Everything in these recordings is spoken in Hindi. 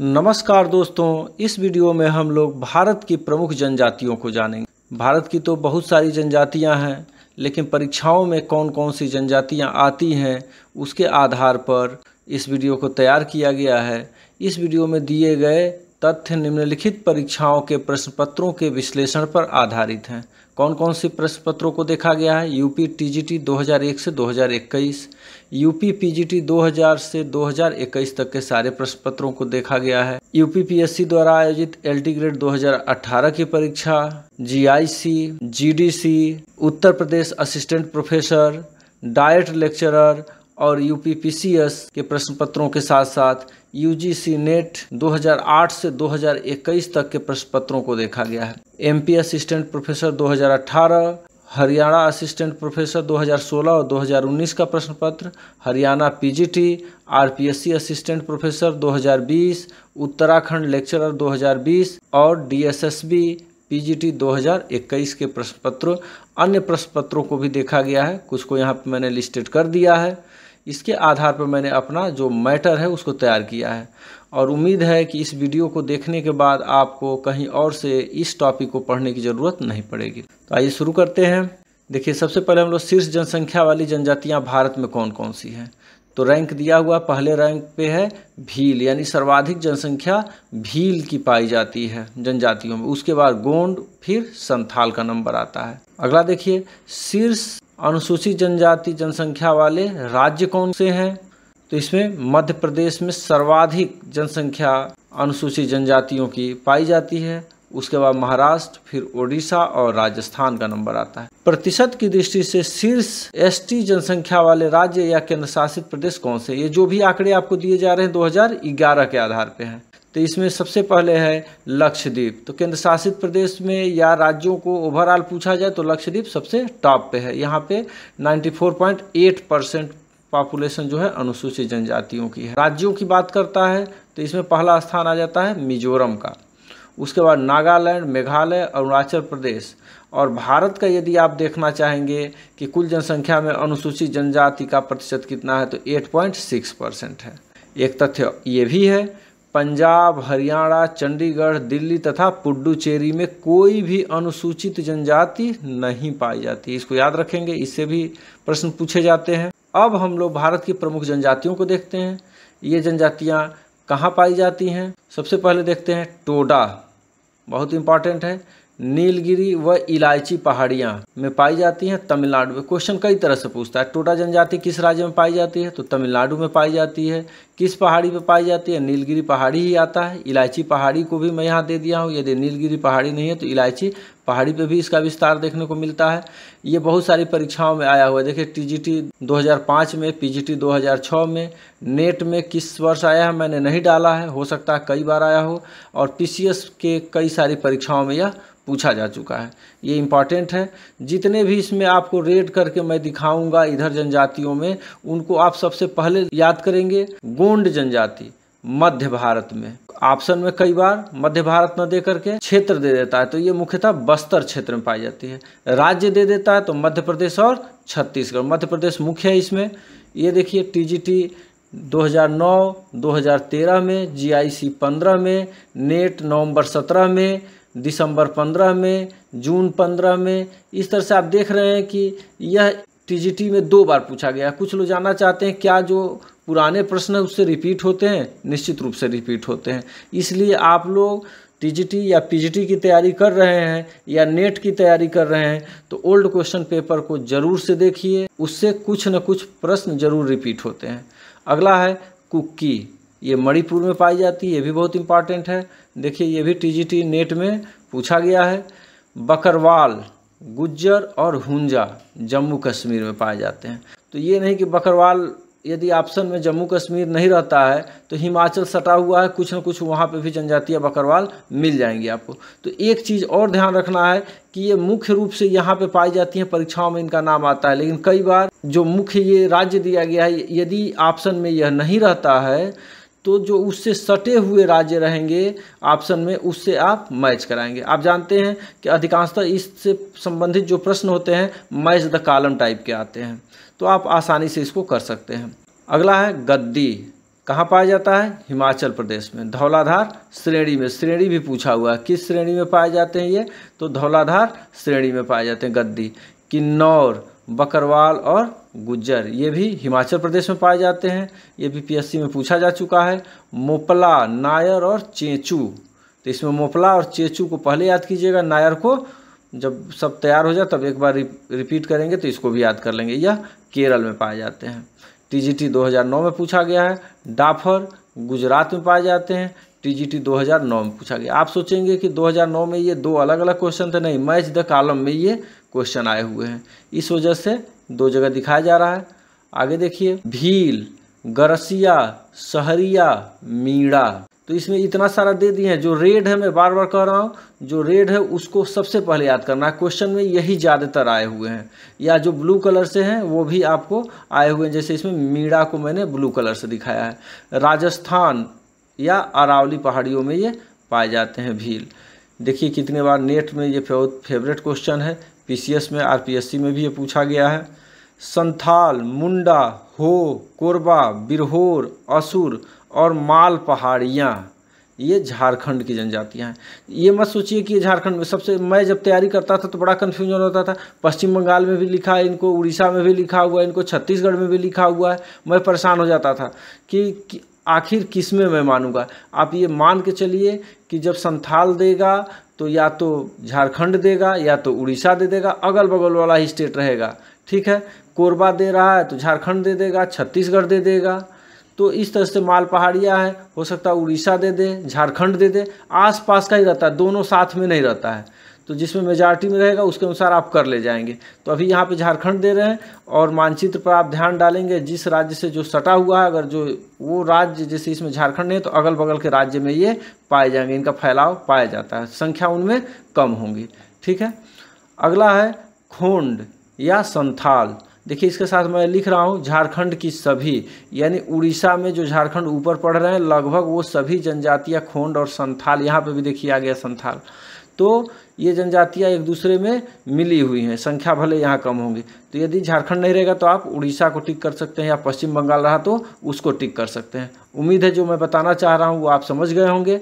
नमस्कार दोस्तों इस वीडियो में हम लोग भारत की प्रमुख जनजातियों को जानेंगे भारत की तो बहुत सारी जनजातियां हैं लेकिन परीक्षाओं में कौन कौन सी जनजातियां आती हैं उसके आधार पर इस वीडियो को तैयार किया गया है इस वीडियो में दिए गए तथ्य निम्नलिखित परीक्षाओं के प्रश्न पत्रों के विश्लेषण पर आधारित हैं कौन कौन से प्रश्न पत्रों को देखा गया है यूपी टीजीटी 2001 से 2021 यूपी पीजीटी 2000 से 2021 तक के सारे प्रश्न पत्रों को देखा गया है यूपी पीएससी द्वारा आयोजित टी ग्रेड 2018 की परीक्षा GIC GDC Uttar Pradesh assistant professor DIET lecturer और यूपीपीसीएस के प्रश्न पत्रों के साथ साथ यूजीसी नेट 2008 से 2021 तक के प्रश्न पत्रों को देखा गया है P assistant professor 2018 Haryana assistant professor 2016 और 2019 का प्रश्न पत्र Haryana PGT RPSC assistant professor 2020 Uttarakhand lecturer 2020 और डीएसएसबी पीजीटी 2021 के प्रश्न पत्र अन्य प्रश्न पत्रों को भी देखा गया है कुछ को यहाँ पर मैंने लिस्टेड कर दिया है इसके आधार पर मैंने अपना जो मैटर है उसको तैयार किया है और उम्मीद है कि इस वीडियो को देखने के बाद आपको कहीं और से इस टॉपिक को पढ़ने की ज़रूरत नहीं पड़ेगी तो आइए शुरू करते हैं देखिए सबसे पहले हम लोग शीर्ष जनसंख्या वाली जनजातियाँ भारत में कौन कौन सी हैं तो रैंक दिया हुआ पहले रैंक पे है भील यानी सर्वाधिक जनसंख्या भील की पाई जाती है जनजातियों में उसके बाद गोंड फिर संथाल का नंबर आता है अगला देखिए शीर्ष अनुसूचित जनजाति जनसंख्या वाले राज्य कौन से हैं तो इसमें मध्य प्रदेश में सर्वाधिक जनसंख्या अनुसूचित जनजातियों की पाई जाती है उसके बाद महाराष्ट्र फिर ओडिशा और राजस्थान का नंबर आता है प्रतिशत की दृष्टि से शीर्ष एसटी जनसंख्या वाले राज्य या केंद्र शासित प्रदेश कौन से ये जो भी आंकड़े आपको दिए जा रहे हैं 2011 के आधार पे हैं तो इसमें सबसे पहले है लक्षद्वीप तो केंद्र शासित प्रदेश में या राज्यों को ओवरऑल पूछा जाए तो लक्षद्वीप सबसे टॉप पे है यहाँ पे 94.8 परसेंट पॉपुलेशन जो है अनुसूचित जनजातियों की है राज्यों की बात करता है तो इसमें पहला स्थान आ जाता है मिजोरम का उसके बाद नागालैंड मेघालय अरुणाचल प्रदेश और भारत का यदि आप देखना चाहेंगे कि कुल जनसंख्या में अनुसूचित जनजाति का प्रतिशत कितना है तो 8.6 परसेंट है एक तथ्य ये भी है पंजाब हरियाणा चंडीगढ़ दिल्ली तथा पुडुचेरी में कोई भी अनुसूचित जनजाति नहीं पाई जाती इसको याद रखेंगे इससे भी प्रश्न पूछे जाते हैं अब हम लोग भारत की प्रमुख जनजातियों को देखते हैं ये जनजातियाँ कहाँ पाई जाती हैं सबसे पहले देखते हैं टोडा बहुत इंपॉर्टेंट है नीलगिरी व इलायची पहाड़ियाँ में पाई जाती हैं तमिलनाडु में क्वेश्चन कई तरह से पूछता है टोटा जनजाति किस राज्य में पाई जाती है तो तमिलनाडु में पाई जाती है किस पहाड़ी में पाई जाती है नीलगिरी पहाड़ी ही आता है इलायची पहाड़ी को भी मैं यहाँ दे दिया हूँ यदि नीलगिरी पहाड़ी नहीं है तो इलायची पहाड़ी पर भी इसका विस्तार देखने को मिलता है ये बहुत सारी परीक्षाओं में आया हुआ है देखिए टी जी में पी 2006 में नेट में किस वर्ष आया है मैंने नहीं डाला है हो सकता है कई बार आया हो और पी के कई सारी परीक्षाओं में यह पूछा जा चुका है ये इम्पॉर्टेंट है जितने भी इसमें आपको रेड करके मैं दिखाऊंगा इधर जनजातियों में उनको आप सबसे पहले याद करेंगे गोंड जनजाति मध्य भारत में ऑप्शन में कई बार मध्य भारत न दे करके क्षेत्र दे देता है तो ये मुख्यतः बस्तर क्षेत्र में पाई जाती है राज्य दे देता है तो मध्य प्रदेश और छत्तीसगढ़ मध्य प्रदेश मुख्य है इसमें ये देखिए टी 2009, 2013 में जी आई में नेट e नवंबर 17 में दिसंबर पंद्रह में जून पंद्रह में इस तरह से आप देख रहे हैं कि यह टीजीटी में दो बार पूछा गया कुछ लोग जानना चाहते हैं क्या जो पुराने प्रश्न है उससे रिपीट होते हैं निश्चित रूप से रिपीट होते हैं इसलिए आप लोग टीजीटी या पीजीटी की तैयारी कर रहे हैं या नेट की तैयारी कर रहे हैं तो ओल्ड क्वेश्चन पेपर को जरूर से देखिए उससे कुछ न कुछ प्रश्न जरूर रिपीट होते हैं अगला है कुकी ये मणिपुर में पाई जाती है ये भी बहुत इंपॉर्टेंट है देखिए ये भी टीजीटी नेट में पूछा गया है बकरवाल गुज्जर और हुंजा जम्मू कश्मीर में पाए जाते हैं तो ये नहीं कि बकरवाल यदि ऑप्शन में जम्मू कश्मीर नहीं रहता है तो हिमाचल सटा हुआ है कुछ ना कुछ वहाँ पे भी जनजातीय बकरवाल मिल जाएंगी आपको तो एक चीज़ और ध्यान रखना है कि ये मुख्य रूप से यहाँ पे पाई जाती हैं परीक्षाओं में इनका नाम आता है लेकिन कई बार जो मुख्य ये राज्य दिया गया है यदि ऑप्शन में यह नहीं रहता है तो जो उससे सटे हुए राज्य रहेंगे ऑप्शन में उससे आप मैच कराएंगे आप जानते हैं कि अधिकांशतः इससे संबंधित जो प्रश्न होते हैं मैच द कॉलम टाइप के आते हैं तो आप आसानी से इसको कर सकते हैं अगला है गद्दी कहाँ पाया जाता है हिमाचल प्रदेश में धौलाधार श्रेणी में श्रेणी भी पूछा हुआ है किस श्रेणी में पाए जाते हैं ये तो धौलाधार श्रेणी में पाए जाते हैं गद्दी किन्नौर बकरवाल और गुज्जर ये भी हिमाचल प्रदेश में पाए जाते हैं ये भी पीएससी में पूछा जा चुका है मोपला नायर और चेंचू तो इसमें मोपला और चेंचू को पहले याद कीजिएगा नायर को जब सब तैयार हो जाए तब एक बार रिपीट करेंगे तो इसको भी याद कर लेंगे यह केरल में पाए जाते हैं टीजीटी 2009 में पूछा गया है डाफर गुजरात में पाए जाते हैं टीजीटी 2009 में पूछा गया आप सोचेंगे कि 2009 में ये दो अलग अलग क्वेश्चन थे नहीं मैच द कॉलम में ये क्वेश्चन आए हुए हैं इस वजह से दो जगह दिखाया जा रहा है आगे देखिए भील गरसिया सहरिया मीड़ा तो इसमें इतना सारा दे दिए हैं जो रेड है मैं बार बार कह रहा हूँ जो रेड है उसको सबसे पहले याद करना है क्वेश्चन में यही ज़्यादातर आए हुए हैं या जो ब्लू कलर से हैं वो भी आपको आए हुए हैं जैसे इसमें मीड़ा को मैंने ब्लू कलर से दिखाया है राजस्थान या अरावली पहाड़ियों में ये पाए जाते हैं भील देखिए कितने बार नेट में ये फेवरेट क्वेश्चन है पीसीएस में आरपीएससी में भी ये पूछा गया है संथाल मुंडा हो कोरबा बिरहोर असुर और माल पहाड़ियाँ ये झारखंड की जनजातियाँ हैं ये मत सोचिए कि झारखंड में सबसे मैं जब तैयारी करता था तो बड़ा कन्फ्यूजन होता था पश्चिम बंगाल में भी लिखा है इनको उड़ीसा में भी लिखा हुआ है इनको छत्तीसगढ़ में भी लिखा हुआ है मैं परेशान हो जाता था कि, कि आखिर किस में मैं मानूंगा आप ये मान के चलिए कि जब संथाल देगा तो या तो झारखंड देगा या तो उड़ीसा दे देगा अगल बगल वाला ही स्टेट रहेगा ठीक है कोरबा दे रहा है तो झारखंड दे देगा छत्तीसगढ़ दे देगा तो इस तरह से माल पहाड़िया है हो सकता है उड़ीसा दे दे झारखंड दे दे आसपास का ही रहता है दोनों साथ में नहीं रहता है तो जिसमें मेजॉरिटी में रहेगा उसके अनुसार आप कर ले जाएंगे तो अभी यहाँ पे झारखंड दे रहे हैं और मानचित्र पर आप ध्यान डालेंगे जिस राज्य से जो सटा हुआ है अगर जो वो राज्य जैसे इसमें झारखंड नहीं तो अगल बगल के राज्य में ये पाए जाएंगे इनका फैलाव पाया जाता है संख्या उनमें कम होंगी ठीक है अगला है खोंड या संथाल देखिए इसके साथ मैं लिख रहा हूँ झारखंड की सभी यानी उड़ीसा में जो झारखंड ऊपर पढ़ रहे हैं लगभग वो सभी जनजातियाँ खोंड और संथाल यहाँ पे भी देखिए आ गया संथाल तो ये जनजातियाँ एक दूसरे में मिली हुई हैं संख्या भले यहाँ कम होंगी तो यदि झारखंड नहीं रहेगा तो आप उड़ीसा को टिक कर सकते हैं या पश्चिम बंगाल रहा तो उसको टिक कर सकते हैं उम्मीद है जो मैं बताना चाह रहा हूँ वो आप समझ गए होंगे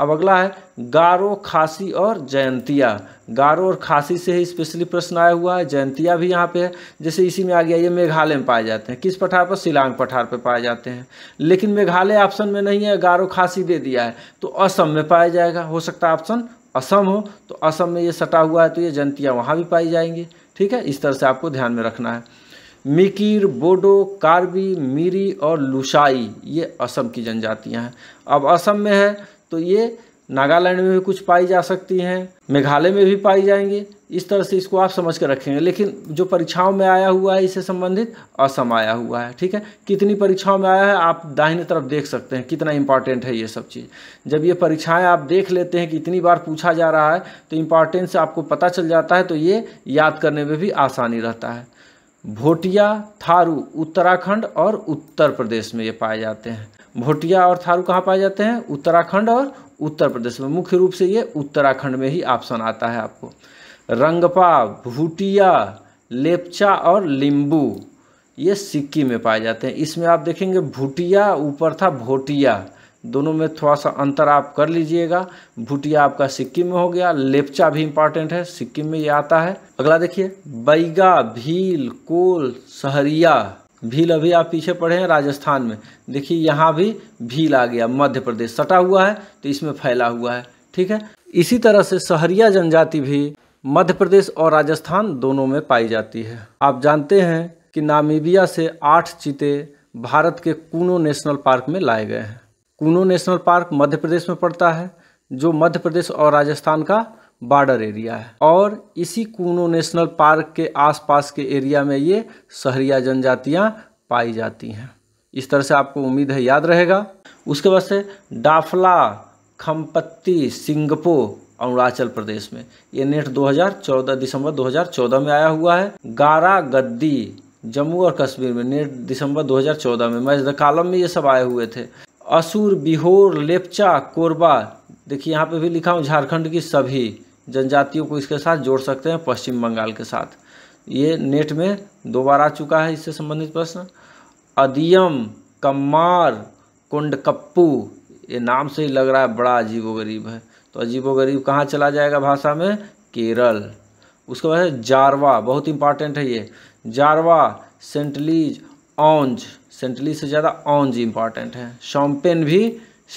अब अगला है गारो खासी और जयंतिया गारो और खासी से ही स्पेशली प्रश्न आया हुआ है जयंतिया भी यहाँ पे है जैसे इसी में आ गया ये मेघालय में पाए जाते हैं किस पठार पर सिलांग पठार पर पाए जाते हैं लेकिन मेघालय ऑप्शन में नहीं है गारो खासी दे दिया है तो असम में पाया जाएगा हो सकता है ऑप्शन असम हो तो असम में ये सटा हुआ है तो ये जंतियाँ वहाँ भी पाई जाएंगी ठीक है इस तरह से आपको ध्यान में रखना है मिकिर बोडो कार्बी मीरी और लुसाई ये असम की जनजातियाँ हैं अब असम में है तो ये नागालैंड में भी कुछ पाई जा सकती हैं मेघालय में भी पाई जाएंगी इस तरह से इसको आप समझ कर रखेंगे लेकिन जो परीक्षाओं में आया हुआ है इससे संबंधित असम आया हुआ है ठीक है कितनी परीक्षाओं में आया है आप दाहिने तरफ देख सकते हैं कितना इंपॉर्टेंट है ये सब चीज़ जब ये परीक्षाएं आप देख लेते हैं कि इतनी बार पूछा जा रहा है तो इम्पॉर्टेंस आपको पता चल जाता है तो ये याद करने में भी आसानी रहता है भोटिया थारू उत्तराखंड और उत्तर प्रदेश में ये पाए जाते हैं भोटिया और थारू कहाँ पाए जाते हैं उत्तराखंड और उत्तर प्रदेश में मुख्य रूप से ये उत्तराखंड में ही ऑप्शन आता है आपको रंगपा भूटिया लेपचा और लींबू ये सिक्किम में पाए जाते हैं इसमें आप देखेंगे भूटिया ऊपर था भोटिया दोनों में थोड़ा सा अंतर आप कर लीजिएगा भूटिया आपका सिक्किम में हो गया लेपचा भी इंपॉर्टेंट है सिक्किम में ये आता है अगला देखिए बैगा भील कोल सहरिया भील अभी आप पीछे पढ़े हैं राजस्थान में देखिए यहाँ भी भील आ गया मध्य प्रदेश सटा हुआ है तो इसमें फैला हुआ है ठीक है इसी तरह से सहरिया जनजाति भी मध्य प्रदेश और राजस्थान दोनों में पाई जाती है आप जानते हैं कि नामीबिया से आठ चीते भारत के कूनो नेशनल पार्क में लाए गए हैं कूनो नेशनल पार्क मध्य प्रदेश में पड़ता है जो मध्य प्रदेश और राजस्थान का बॉर्डर एरिया है और इसी कूनो नेशनल पार्क के आसपास के एरिया में ये शहरिया जनजातियाँ पाई जाती हैं इस तरह से आपको उम्मीद है याद रहेगा उसके बाद से डाफला खम्पत्ती सिंगपो अरुणाचल प्रदेश में ये नेट 2014 दिसंबर 2014 में आया हुआ है गारा गद्दी जम्मू और कश्मीर में नेट दिसंबर 2014 में मैच द कालम में ये सब आए हुए थे असुर बिहोर लेपचा कोरबा देखिए यहाँ पे भी लिखा हूँ झारखंड की सभी जनजातियों को इसके साथ जोड़ सकते हैं पश्चिम बंगाल के साथ ये नेट में दो बार आ चुका है इससे संबंधित प्रश्न अधियम कम्मार कुंडकप्पू ये नाम से ही लग रहा है बड़ा अजीबोगरीब है तो अजीबोगरीब कहाँ चला जाएगा भाषा में केरल उसके बाद जारवा बहुत इंपॉर्टेंट है ये जारवा सेंटलीज ऑन्ज सेंटली से ज़्यादा ऑन्ज इंपॉर्टेंट है शॉम्पेन भी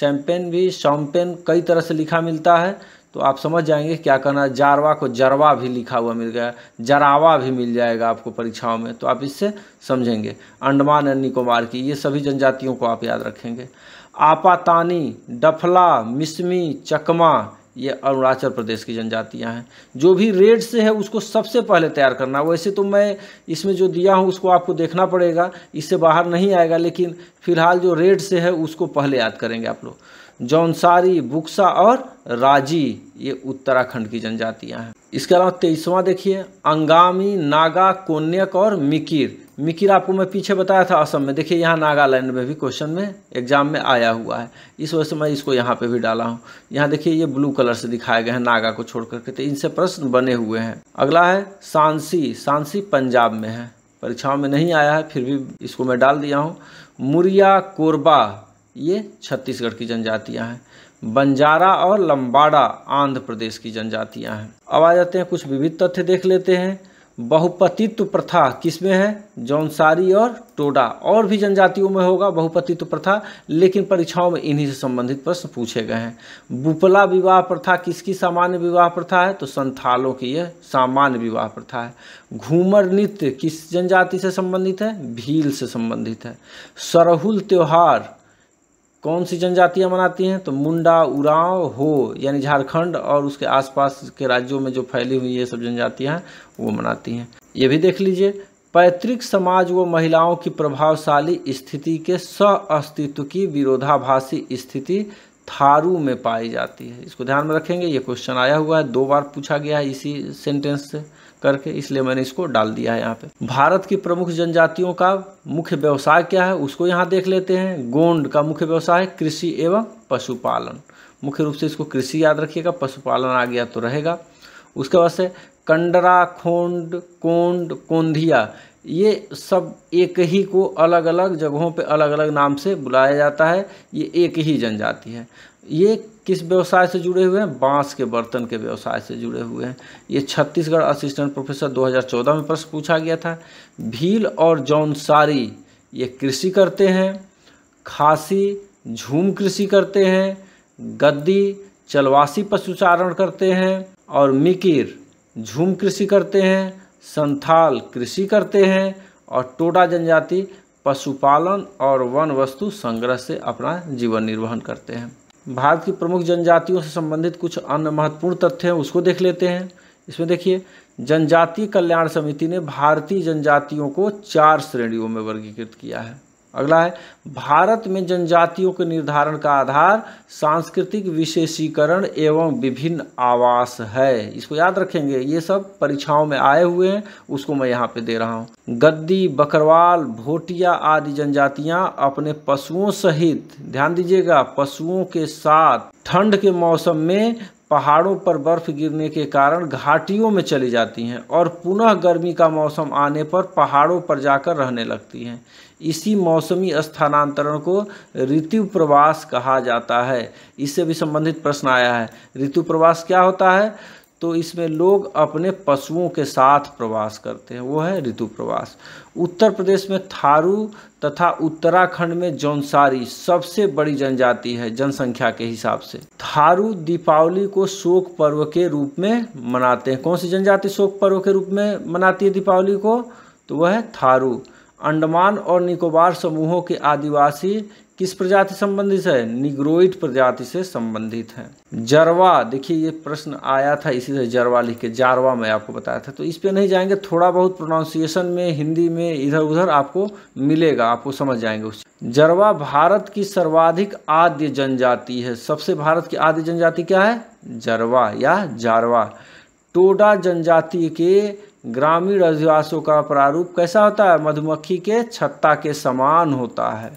शैम्पेन भी शॉम्पेन कई तरह से लिखा मिलता है तो आप समझ जाएंगे क्या करना है जारवा को जरवा भी लिखा हुआ मिल गया जरावा भी मिल जाएगा आपको परीक्षाओं में तो आप इससे समझेंगे अंडमान एंड निकोबार की ये सभी जनजातियों को आप याद रखेंगे आपातानी डफला मिसमी चकमा ये अरुणाचल प्रदेश की जनजातियां हैं जो भी रेड से है उसको सबसे पहले तैयार करना वैसे तो मैं इसमें जो दिया हूँ उसको आपको देखना पड़ेगा इससे बाहर नहीं आएगा लेकिन फिलहाल जो रेड से है उसको पहले याद करेंगे आप लोग जौनसारी बुक्सा और राजी ये उत्तराखंड की जनजातियां हैं इसके अलावा तेईसवां देखिए अंगामी नागा कोन्यक और मिकिर मिकिर आपको मैं पीछे बताया था असम में देखिए यहाँ नागालैंड में भी क्वेश्चन में एग्जाम में आया हुआ है इस वजह से मैं इसको यहाँ पे भी डाला हूँ यहाँ देखिए ये ब्लू कलर से दिखाए गए हैं नागा को छोड़ करके तो इनसे प्रश्न बने हुए हैं अगला है सांसी सांसी पंजाब में है परीक्षाओं में नहीं आया है फिर भी इसको मैं डाल दिया हूँ मुरिया कोरबा ये छत्तीसगढ़ की जनजातियां हैं बंजारा और लंबाड़ा आंध्र प्रदेश की जनजातियां हैं अब आ जाते हैं कुछ विविध तथ्य देख लेते हैं बहुपतित्व प्रथा किसमें है जौनसारी और टोडा और भी जनजातियों में होगा बहुपतित्व प्रथा लेकिन परीक्षाओं में इन्हीं से संबंधित प्रश्न पूछे गए हैं बुपला विवाह प्रथा किसकी सामान्य विवाह प्रथा है तो संथालों की यह सामान्य विवाह प्रथा है घूमर नृत्य किस जनजाति से संबंधित है भील से संबंधित है सरहुल त्यौहार कौन सी जनजातियाँ मनाती हैं तो मुंडा उरांव हो यानी झारखंड और उसके आसपास के राज्यों में जो फैली हुई ये सब जनजातियाँ हैं वो मनाती हैं ये भी देख लीजिए पैतृक समाज व महिलाओं की प्रभावशाली स्थिति के सह अस्तित्व की विरोधाभासी स्थिति थारू में पाई जाती है इसको ध्यान में रखेंगे ये क्वेश्चन आया हुआ है दो बार पूछा गया है इसी सेंटेंस से करके इसलिए मैंने इसको डाल दिया है यहाँ पे भारत की प्रमुख जनजातियों का मुख्य व्यवसाय क्या है उसको यहाँ देख लेते हैं गोंड का मुख्य व्यवसाय कृषि एवं पशुपालन मुख्य रूप से इसको कृषि याद रखिएगा पशुपालन आ गया तो रहेगा उसके बाद से कंडरा खोंड कोंड कोंधिया ये सब एक ही को अलग अलग जगहों पे अलग अलग नाम से बुलाया जाता है ये एक ही जनजाति है ये किस व्यवसाय से जुड़े हुए हैं बांस के बर्तन के व्यवसाय से जुड़े हुए हैं ये छत्तीसगढ़ असिस्टेंट प्रोफेसर 2014 में प्रश्न पूछा गया था भील और जौनसारी ये कृषि करते हैं खासी झूम कृषि करते हैं गद्दी चलवासी पशुचारण करते हैं और मिकिर झूम कृषि करते हैं संथाल कृषि करते हैं और टोडा जनजाति पशुपालन और वन वस्तु संग्रह से अपना जीवन निर्वहन करते हैं भारत की प्रमुख जनजातियों से संबंधित कुछ अन्य महत्वपूर्ण तथ्य हैं उसको देख लेते हैं इसमें देखिए जनजातीय कल्याण समिति ने भारतीय जनजातियों को चार श्रेणियों में वर्गीकृत किया है अगला है भारत में जनजातियों के निर्धारण का आधार सांस्कृतिक विशेषीकरण एवं विभिन्न आवास है इसको याद रखेंगे ये सब परीक्षाओं में आए हुए हैं उसको मैं यहाँ पे दे रहा हूँ गद्दी बकरवाल भोटिया आदि जनजातियाँ अपने पशुओं सहित ध्यान दीजिएगा पशुओं के साथ ठंड के मौसम में पहाड़ों पर बर्फ़ गिरने के कारण घाटियों में चली जाती हैं और पुनः गर्मी का मौसम आने पर पहाड़ों पर जाकर रहने लगती हैं इसी मौसमी स्थानांतरण को ऋतु प्रवास कहा जाता है इससे भी संबंधित प्रश्न आया है ऋतु प्रवास क्या होता है तो इसमें लोग अपने पशुओं के साथ प्रवास करते हैं वो है ऋतु प्रवास उत्तर प्रदेश में थारू तथा उत्तराखंड में जौनसारी सबसे बड़ी जनजाति है जनसंख्या के हिसाब से थारू दीपावली को शोक पर्व के रूप में मनाते हैं कौन सी जनजाति शोक पर्व के रूप में मनाती है दीपावली को तो वह है थारू अंडमान और निकोबार समूहों के आदिवासी किस प्रजाति संबंधित है निग्रोइड प्रजाति से संबंधित है जरवा देखिए ये प्रश्न आया था इसी तरह जरवा लिख के जारवा में आपको बताया था तो इस पर नहीं जाएंगे थोड़ा बहुत प्रोनाउंसिएशन में हिंदी में इधर उधर आपको मिलेगा आपको समझ जाएंगे उस जरवा भारत की सर्वाधिक आद्य जनजाति है सबसे भारत की आद्य जनजाति क्या है जरवा या जारवा टोडा जनजाति के ग्रामीण अधिवासों का प्रारूप कैसा होता है मधुमक्खी के छत्ता के समान होता है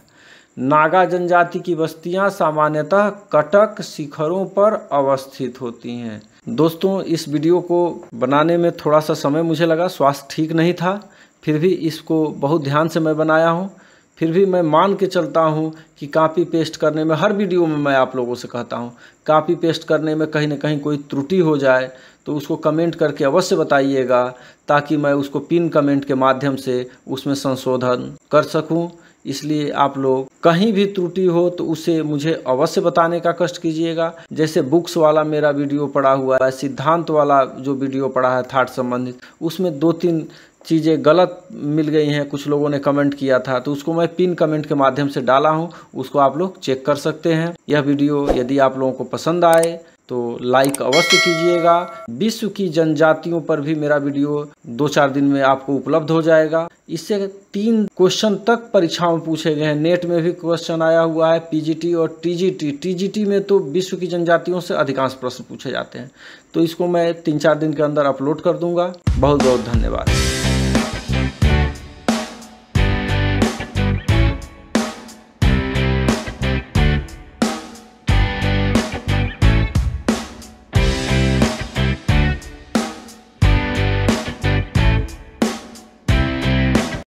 नागा जनजाति की बस्तियां सामान्यतः कटक शिखरों पर अवस्थित होती हैं दोस्तों इस वीडियो को बनाने में थोड़ा सा समय मुझे लगा स्वास्थ्य ठीक नहीं था फिर भी इसको बहुत ध्यान से मैं बनाया हूँ फिर भी मैं मान के चलता हूँ कि कापी पेस्ट करने में हर वीडियो में मैं आप लोगों से कहता हूँ कापी पेस्ट करने में कहीं ना कहीं कोई त्रुटि हो जाए तो उसको कमेंट करके अवश्य बताइएगा ताकि मैं उसको पिन कमेंट के माध्यम से उसमें संशोधन कर सकूँ इसलिए आप लोग कहीं भी त्रुटि हो तो उसे मुझे अवश्य बताने का कष्ट कीजिएगा जैसे बुक्स वाला मेरा वीडियो पड़ा हुआ है सिद्धांत वाला जो वीडियो पड़ा है थाट संबंधित उसमें दो तीन चीज़ें गलत मिल गई हैं कुछ लोगों ने कमेंट किया था तो उसको मैं पिन कमेंट के माध्यम से डाला हूँ उसको आप लोग चेक कर सकते हैं यह वीडियो यदि आप लोगों को पसंद आए तो लाइक अवश्य कीजिएगा विश्व की जनजातियों पर भी मेरा वीडियो दो चार दिन में आपको उपलब्ध हो जाएगा इससे तीन क्वेश्चन तक परीक्षाओं में पूछे गए हैं नेट में भी क्वेश्चन आया हुआ है पीजीटी और टीजीटी टीजीटी में तो विश्व की जनजातियों से अधिकांश प्रश्न पूछे जाते हैं तो इसको मैं तीन चार दिन के अंदर अपलोड कर दूंगा बहुत बहुत धन्यवाद